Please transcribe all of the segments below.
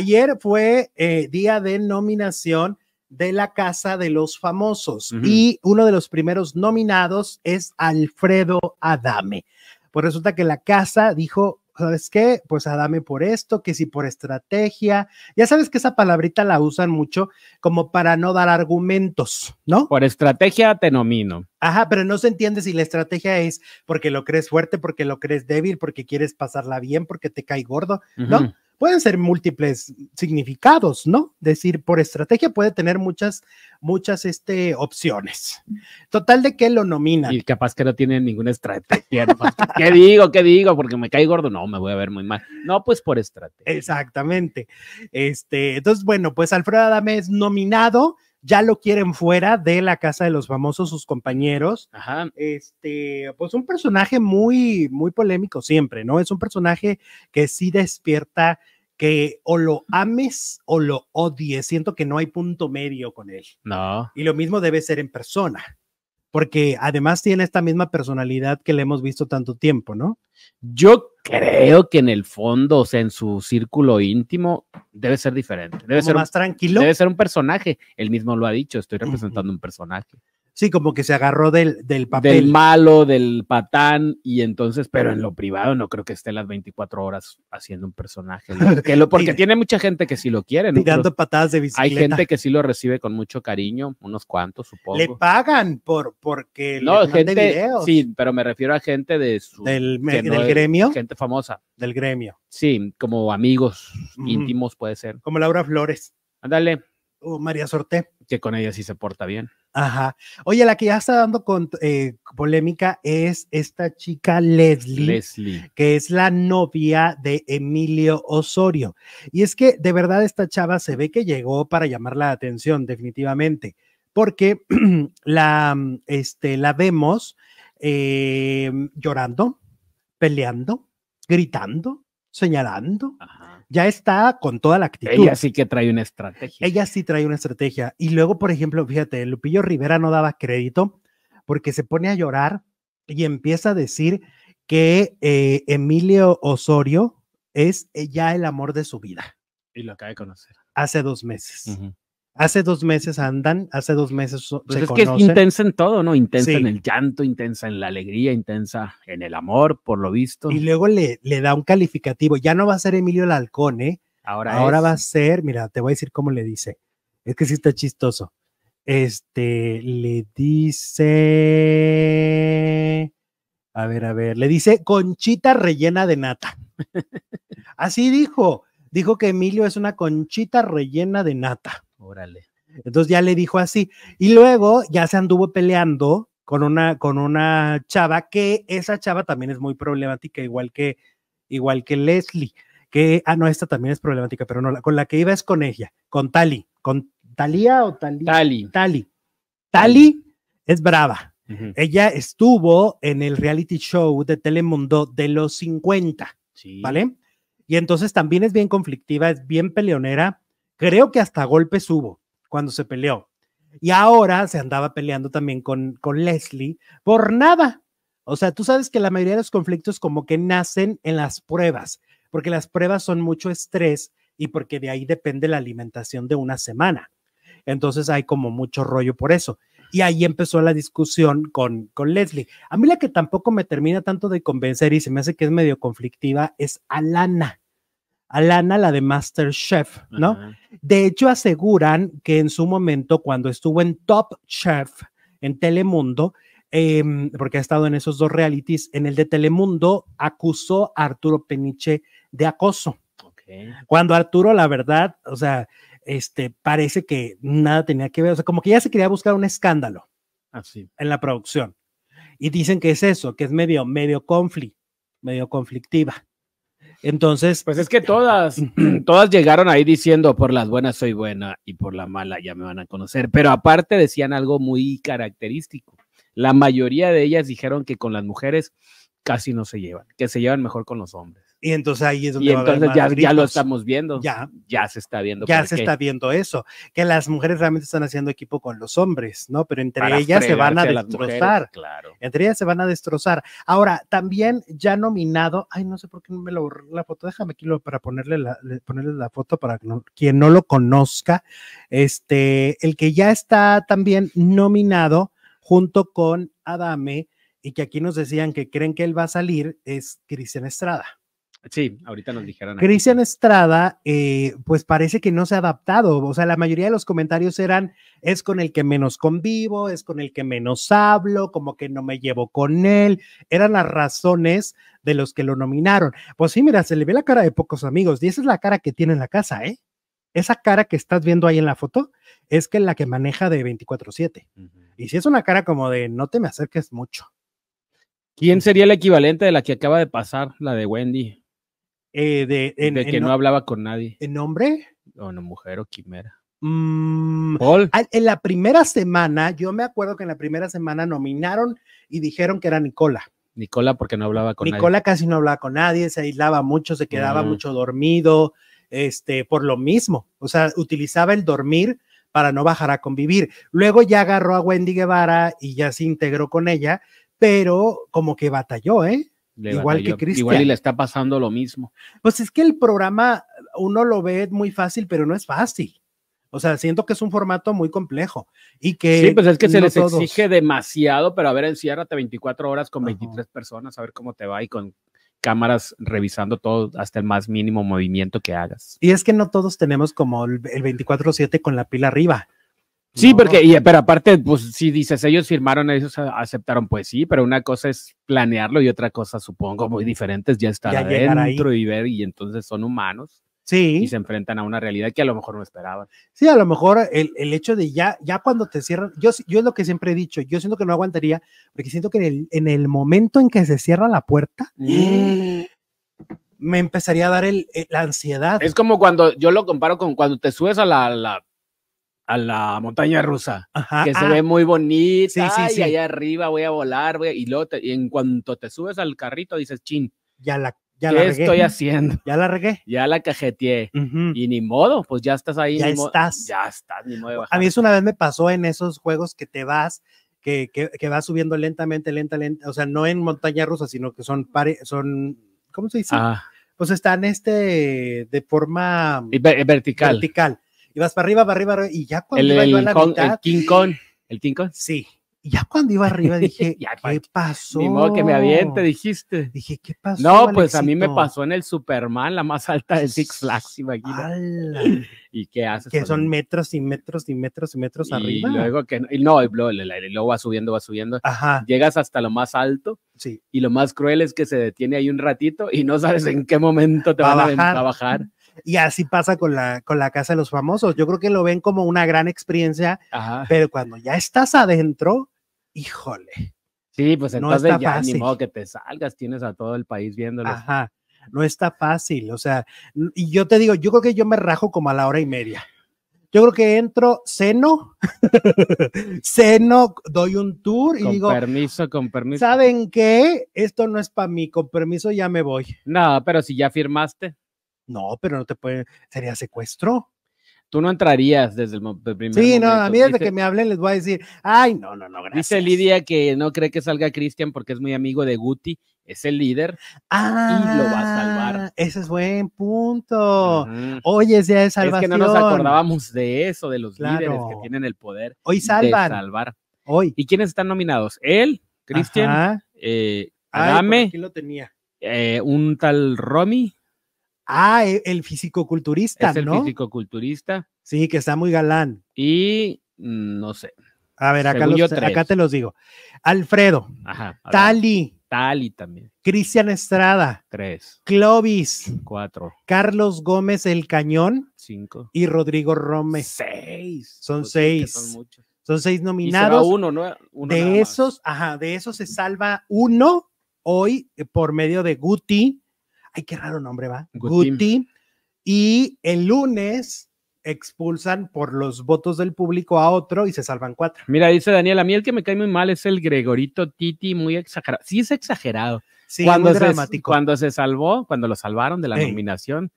Ayer fue eh, día de nominación de la Casa de los Famosos y uno de los primeros nominados es Alfredo Adame. Pues resulta que la casa dijo, ¿sabes qué? Pues Adame por esto, que si por estrategia. Ya sabes que esa palabrita la usan mucho como para no dar argumentos, ¿no? Por estrategia te nomino. Ajá, pero no se entiende si la estrategia es porque lo crees fuerte, porque lo crees débil, porque quieres pasarla bien, porque te cae gordo, ¿no? Pueden ser múltiples significados, ¿no? Decir, por estrategia puede tener muchas, muchas este, opciones. Total de que lo nomina. Y capaz que no tiene ninguna estrategia. ¿Qué digo? ¿Qué digo? Porque me cae gordo. No, me voy a ver muy mal. No, pues por estrategia. Exactamente. Este, entonces, bueno, pues Alfredo Adame es nominado ya lo quieren fuera de la casa de los famosos, sus compañeros. Ajá. Este, pues un personaje muy, muy polémico siempre, ¿no? Es un personaje que sí despierta que o lo ames o lo odies. Siento que no hay punto medio con él. No. Y lo mismo debe ser en persona porque además tiene esta misma personalidad que le hemos visto tanto tiempo, ¿no? Yo creo que en el fondo, o sea, en su círculo íntimo, debe ser diferente. Debe ser más tranquilo. Debe ser un personaje. Él mismo lo ha dicho, estoy representando un personaje. Sí, como que se agarró del, papel. Del malo, del patán, y entonces, pero en lo privado no creo que esté las 24 horas haciendo un personaje. porque tiene mucha gente que sí lo quiere. ¿no? Tirando patadas de bicicleta. Hay gente que sí lo recibe con mucho cariño, unos cuantos, supongo. Le pagan por porque no, le gente, videos. Sí, pero me refiero a gente de su, del, gremio. Gente famosa. Del gremio. Sí, como amigos íntimos puede ser. Como Laura Flores. Ándale. O María Sorte, Que con ella sí se porta bien. Ajá. Oye, la que ya está dando eh, polémica es esta chica Leslie, que es la novia de Emilio Osorio. Y es que de verdad esta chava se ve que llegó para llamar la atención, definitivamente, porque la, este, la vemos em, llorando, peleando, gritando, señalando. Ajá ya está con toda la actitud. Ella sí que trae una estrategia. Ella sí trae una estrategia. Y luego, por ejemplo, fíjate, Lupillo Rivera no daba crédito porque se pone a llorar y empieza a decir que eh, Emilio Osorio es eh, ya el amor de su vida. Y lo acaba de conocer. Hace dos meses. Hace dos meses andan, hace dos meses pues es que es intensa en todo, ¿no? Intensa en el llanto, intensa en la alegría, intensa en el amor, por lo visto. Y luego le, le da un calificativo. Ya no va a ser Emilio Lalcón, ¿eh? Ahora, va a ser, mira, te voy a decir cómo le dice. Es que sí está chistoso. Este, le dice... A ver, a ver, le dice conchita rellena de nata. Así dijo. Dijo que Emilio es una conchita rellena de nata. Órale. Entonces ya le dijo así. Y luego ya se anduvo peleando con una, con una chava que esa chava también es muy problemática, igual que, igual que Leslie, que, ah, no, esta también es problemática, pero no, con la que iba es con ella, con Tali, con Talía o Tali. Tali. Tali. es brava. Ella estuvo en el reality show de Telemundo de los 50, ¿vale? Y entonces también es bien conflictiva, es bien peleonera Creo que hasta golpes hubo cuando se peleó. Y ahora se andaba peleando también con, con Leslie por nada. O sea, tú sabes que la mayoría de los conflictos como que nacen en las pruebas, porque las pruebas son mucho estrés y porque de ahí depende la alimentación de una semana. Entonces hay como mucho rollo por eso. Y ahí empezó la discusión con, con Leslie. A mí la que tampoco me termina tanto de convencer y se me hace que es medio conflictiva es Alana. Alana, la de MasterChef, ¿no? De hecho, aseguran que en su momento, cuando estuvo en Top Chef en Telemundo, em, porque ha estado en esos dos realities, en el de Telemundo, acusó a Arturo Peniche de acoso. Cuando Arturo, la verdad, o sea, este, parece que nada tenía que ver, o sea, como que ya se quería buscar un escándalo Así. Ah, en la producción. Y dicen que es eso, que es medio, medio medio conflictiva. Entonces. Pues es que todas, todas llegaron ahí diciendo, por las buenas soy buena y por la mala ya me van a conocer. Pero aparte decían algo muy característico. La mayoría de ellas dijeron que con las mujeres casi no se llevan, que se llevan mejor con los hombres. Y entonces ahí es donde... ya, lo estamos viendo. Ya. Ya se está viendo. Ya se está viendo eso. Que las mujeres realmente están haciendo equipo con los hombres, ¿no? Pero entre ellas se van a, destrozar. claro. Entre ellas se van a destrozar. Ahora, también ya nominado, ay, no sé por qué no me lo borré la foto, déjame aquí para ponerle la, ponerle la foto para quien no lo conozca, este, el que ya está también nominado junto con Adame y que aquí nos decían que creen que él va a salir es Cristian Estrada. Sí, ahorita nos dijeron. Cristian Estrada, eh, pues parece que no se ha adaptado. O sea, la mayoría de los comentarios eran, es con el que menos convivo, es con el que menos hablo, como que no me llevo con él. Eran las razones de los que lo nominaron. Pues sí, mira, se le ve la cara de pocos amigos y esa es la cara que tiene en la casa, ¿eh? Esa cara que estás viendo ahí en la foto es que la que maneja de 24/7. Y si es una cara como de, no te me acerques mucho. ¿Quién sería el equivalente de la que acaba de pasar, la de Wendy? Eh, de, en, que no hablaba con nadie. ¿En hombre? O no, mujer o quimera. Mm, en la primera semana, yo me acuerdo que en la primera semana nominaron y dijeron que era Nicola. Nicola porque no hablaba con Nicola nadie. Nicola casi no hablaba con nadie, se aislaba mucho, se quedaba mm. mucho dormido, este, por lo mismo. O sea, utilizaba el dormir para no bajar a convivir. Luego ya agarró a Wendy Guevara y ya se integró con ella, pero como que batalló, ¿eh? igual que Cristian. Igual y le está pasando lo mismo. Pues es que el programa uno lo ve muy fácil, pero no es fácil. O sea, siento que es un formato muy complejo y que. Sí, pues es que se les exige demasiado, pero a ver, enciérrate 24 horas con 23 personas, a ver cómo te va y con cámaras revisando todo hasta el más mínimo movimiento que hagas. Y es que no todos tenemos como el 24-7 con la pila arriba. Sí, porque, pero aparte, pues si dices, ellos firmaron, ellos aceptaron, pues sí, pero una cosa es planearlo y otra cosa, supongo, muy diferentes, ya estar ya adentro y ver, y entonces son humanos. Y se enfrentan a una realidad que a lo mejor no esperaban. Sí, a lo mejor el, el hecho de ya, ya cuando te cierran, yo, yo es lo que siempre he dicho, yo siento que no aguantaría, porque siento que en el, en el momento en que se cierra la puerta, mm. me empezaría a dar el, eh, la ansiedad. Es como cuando, yo lo comparo con cuando te subes a la a la montaña rusa, que se ah. ve muy bonita, sí, sí, y allá arriba voy a volar, y luego y en cuanto te subes al carrito dices, chin, ya la, ya estoy haciendo? Ya la regué. Ya la cajeteé, y ni modo, pues ya estás ahí. Ya estás. Ya estás, ni modo A mí eso una vez me pasó en esos juegos que te vas, que, que, vas subiendo lentamente, lenta, lenta, o sea, no en montaña rusa, sino que son, son ¿cómo se dice? Ah. Pues están este de forma vertical. vertical y vas para arriba, para arriba, y ya cuando iba el, la el King Kong, el King Kong. Sí, y ya cuando iba arriba dije, ¿qué pasó? Ni modo que me aviente, dijiste. Dije, ¿qué pasó? No, pues a mí me pasó en el Superman, la más alta de Six Flags, imagínate. ¿Y qué haces? Que son metros y metros y metros y metros y arriba. Luego que, y no, y luego, luego va subiendo, va subiendo. Llegas hasta lo más alto. Sí. Y lo más cruel es que se detiene ahí un ratito y no sabes en qué momento te va van a, bajar. a bajar. Y así pasa con la, con la Casa de los Famosos. Yo creo que lo ven como una gran experiencia, pero cuando ya estás adentro, híjole. Sí, pues entonces ya ni modo que te salgas, tienes a todo el país viéndolo. Ajá, no está fácil, o sea, y yo te digo, yo creo que yo me rajo como a la hora y media. Yo creo que entro, seno seno doy un tour y digo. Con permiso, con permiso. ¿Saben qué? Esto no es para mí, con permiso ya me voy. No, pero si ya firmaste. No, pero no te pueden, sería secuestro. Tú no entrarías desde el, primer momento. Sí, no, a mí desde que me hablen les voy a decir, ay, no, no, no, gracias. Dice Lidia que no cree que salga Cristian porque es muy amigo de Guti, es el líder ah, y lo va a salvar. Ah, ese es buen punto. Hoy es ya de salvación. Es que no nos acordábamos de eso, de los líderes que tienen el poder Hoy salvan. de salvar. Hoy. ¿Y quiénes están nominados? Él, Cristian, eh, Adame, tenía? Eh, un tal Romy Ah, e, el fisicoculturista, es el fisicoculturista. Sí, que está muy galán. Y mm, no sé. A ver, acá, te los digo. Alfredo, Ajá, Tali, Tali también. Cristian Estrada. Tres. Clovis. Cuatro. Carlos Gómez El Cañón. Cinco. Y Rodrigo Rome. Seis. Son pues seis. son, seis nominados. Y uno, ¿no? de esos, ajá, de esos se salva uno hoy eh, por medio de Guti, ay, qué raro nombre va, Guti. Y el lunes expulsan por los votos del público a otro y se salvan cuatro. Mira, dice Daniel, a mí el que me cae muy mal es el Gregorito Titi, muy exagerado. Sí, es exagerado. Sí, cuando, muy dramático. cuando se salvó, cuando lo salvaron de la nominación,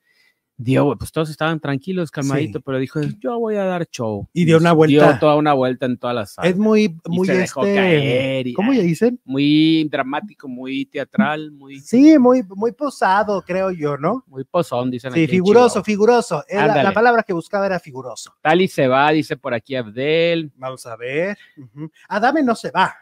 dio, pues todos estaban tranquilos, calmadito, pero dijo, pues, yo voy a dar show. Y dio una vuelta. Dio toda una vuelta en todas las Es muy, muy, este, dejó caer ¿cómo le ah, dicen? Muy dramático, muy teatral, muy. Sí, muy, muy posado, creo yo, ¿no? Muy posón, dicen Sí, figuroso, figuroso. La, palabra que buscaba era figuroso. tal y se va, dice por aquí Abdel. Vamos a ver. Adame no se va.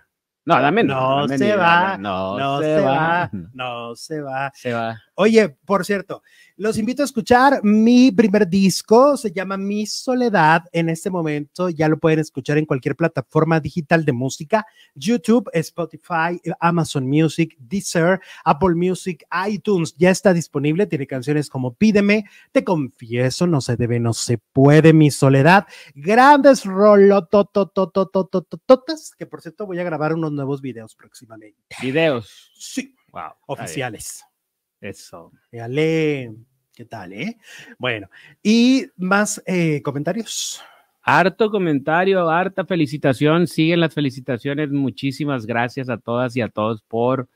No, Adame no. No se va. No, se, va, va. No se va. Se va. Oye, por cierto, los invito a escuchar mi primer disco, se llama Mi Soledad. En este momento ya lo pueden escuchar en cualquier plataforma digital de música, YouTube, Spotify, Amazon Music, Deezer, Apple Music, iTunes. Ya está disponible, tiene canciones como Pídeme, Te confieso, No se debe, no se puede, Mi Soledad. Grandes rolototototototototas, que por cierto voy a grabar unos nuevos videos próximamente. ¿Videos? Sí. Wow. Oficiales. Eso. Dale. ¿Qué tal, eh? Bueno, y más eh, comentarios. Harto comentario, harta felicitación. Siguen las felicitaciones. Muchísimas gracias a todas y a todos por,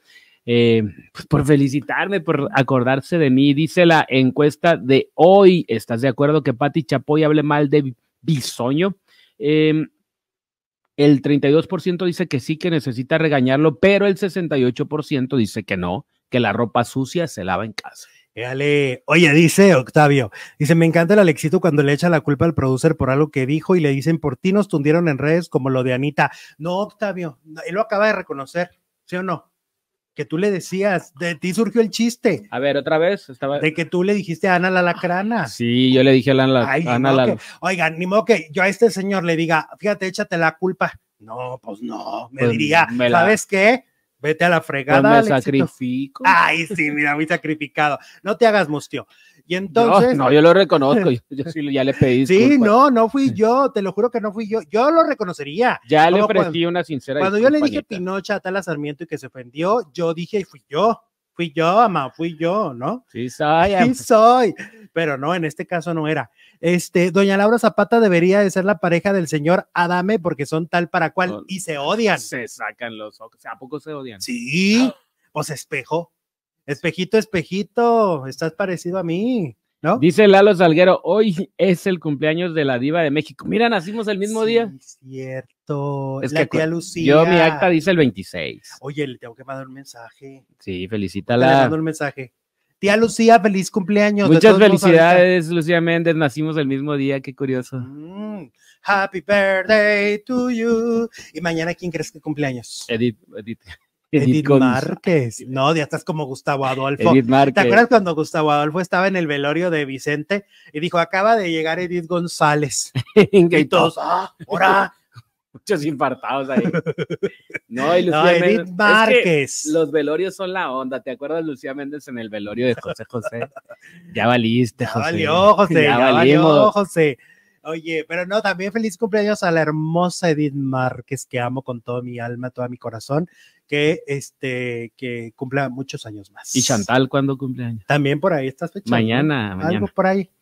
eh, pues, por felicitarme, por acordarse de mí. Dice la encuesta de hoy. ¿Estás de acuerdo que Pati Chapoy hable mal de Bisoño? Em, el 32% dice que sí, que necesita regañarlo, pero el 68% dice que no, que la ropa sucia se lava en casa. Oye, dice Octavio, dice, me encanta el Alexito cuando le echa la culpa al producer por algo que dijo y le dicen, por ti nos tundieron en redes como lo de Anita. No, Octavio, él lo acaba de reconocer, ¿sí o no? Que tú le decías, de ti surgió el chiste. A ver, otra vez. Estaba... De que tú le dijiste a Ana la lacrana. Sí, yo le dije a Ana la... Ay, Ana la... oigan, ni modo que yo a este señor le diga, fíjate, échate la culpa. No, pues no, me pues diría, ¿sabes qué? Vete a la fregada. Pues me sacrifico. Ay, sí, mira, muy sacrificado. No te hagas mustio. Y entonces. No, yo lo reconozco. Yo, sí, ya le pedí. Sí, no, no fui yo. Te lo juro que no fui yo. Yo lo reconocería. Ya le ofrecí una sincera. Cuando yo le dije Pinocha a Tala Sarmiento y que se ofendió, yo dije y fui yo fui yo, mamá, fui yo, ¿no? Sí soy. Sí soy. Pero no, en este caso no era. Este, doña Laura Zapata debería de ser la pareja del señor Adame porque son tal para cual y se odian. Se sacan los ojos. ¿A poco se odian? Sí. Pues espejo. Espejito, espejito, estás parecido a mí. ¿No? Dice Lalo Salguero, hoy es el cumpleaños de la diva de México. Mira, nacimos el mismo día. Cierto. Es la tía Lucía. Yo, mi acta dice el 26. Oye, le tengo que mandar un mensaje. Sí, felicítala. Le mando un mensaje. Tía Lucía, feliz cumpleaños. Muchas felicidades, Lucía Méndez. Nacimos el mismo día, qué curioso. Mm, happy birthday to you. Y mañana, ¿quién crees que cumpleaños? Edith, Edith. Edith, Márquez. No, ya estás como Gustavo Adolfo. Edith ¿Te acuerdas cuando Gustavo Adolfo estaba en el velorio de Vicente y dijo, acaba de llegar Edith González? y todos, ah, muchos infartados ahí. No, y Lucía Márquez. los velorios son la onda. ¿Te acuerdas, Lucía Méndez, en el velorio de José José? Ya valiste, José. Ya valió, José. Ya, valió, José. Oye, pero no, también feliz cumpleaños a la hermosa Edith Márquez, que amo con todo mi alma, todo mi corazón, que este, que cumpla muchos años más. ¿Y Chantal cuándo cumpleaños? También por ahí estás fechando. mañana. Algo por ahí.